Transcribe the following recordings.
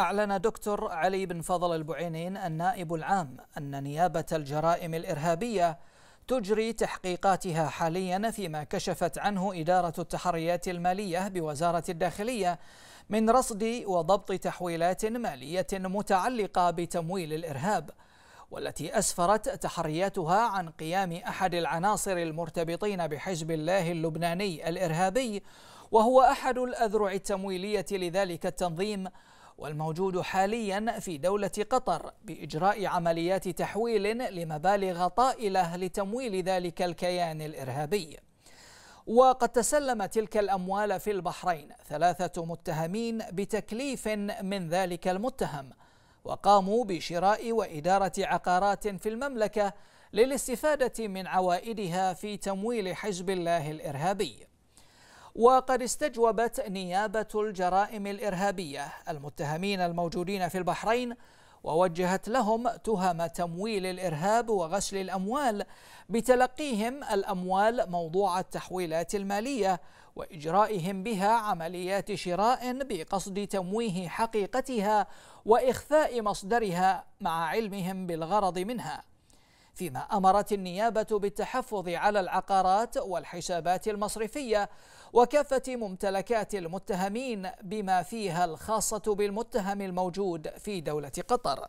أعلن دكتور علي بن فضل البعينين النائب العام أن نيابة الجرائم الإرهابية تجري تحقيقاتها حاليا فيما كشفت عنه إدارة التحريات المالية بوزارة الداخلية من رصد وضبط تحويلات مالية متعلقة بتمويل الإرهاب والتي أسفرت تحرياتها عن قيام أحد العناصر المرتبطين بحزب الله اللبناني الإرهابي وهو أحد الأذرع التمويلية لذلك التنظيم والموجود حاليا في دولة قطر بإجراء عمليات تحويل لمبالغ طائلة لتمويل ذلك الكيان الإرهابي وقد تسلم تلك الأموال في البحرين ثلاثة متهمين بتكليف من ذلك المتهم وقاموا بشراء وإدارة عقارات في المملكة للاستفادة من عوائدها في تمويل حزب الله الإرهابي وقد استجوبت نيابة الجرائم الإرهابية المتهمين الموجودين في البحرين ووجهت لهم تهم تمويل الإرهاب وغسل الأموال بتلقيهم الأموال موضوع التحويلات المالية وإجرائهم بها عمليات شراء بقصد تمويه حقيقتها وإخفاء مصدرها مع علمهم بالغرض منها فيما أمرت النيابة بالتحفظ على العقارات والحسابات المصرفية وكافة ممتلكات المتهمين بما فيها الخاصة بالمتهم الموجود في دولة قطر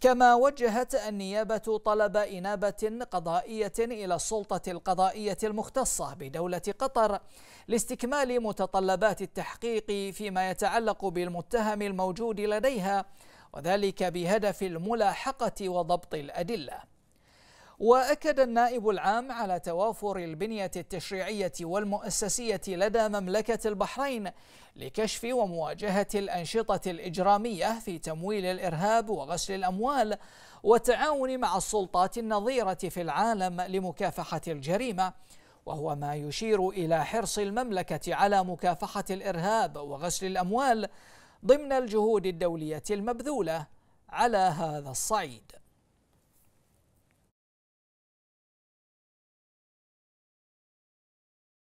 كما وجهت النيابة طلب إنابة قضائية إلى السلطة القضائية المختصة بدولة قطر لاستكمال متطلبات التحقيق فيما يتعلق بالمتهم الموجود لديها وذلك بهدف الملاحقة وضبط الأدلة واكد النائب العام على توافر البنيه التشريعيه والمؤسسيه لدى مملكه البحرين لكشف ومواجهه الانشطه الاجراميه في تمويل الارهاب وغسل الاموال والتعاون مع السلطات النظيره في العالم لمكافحه الجريمه وهو ما يشير الى حرص المملكه على مكافحه الارهاب وغسل الاموال ضمن الجهود الدولية المبذولة على هذا الصعيد